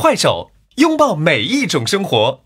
快手，拥抱每一种生活。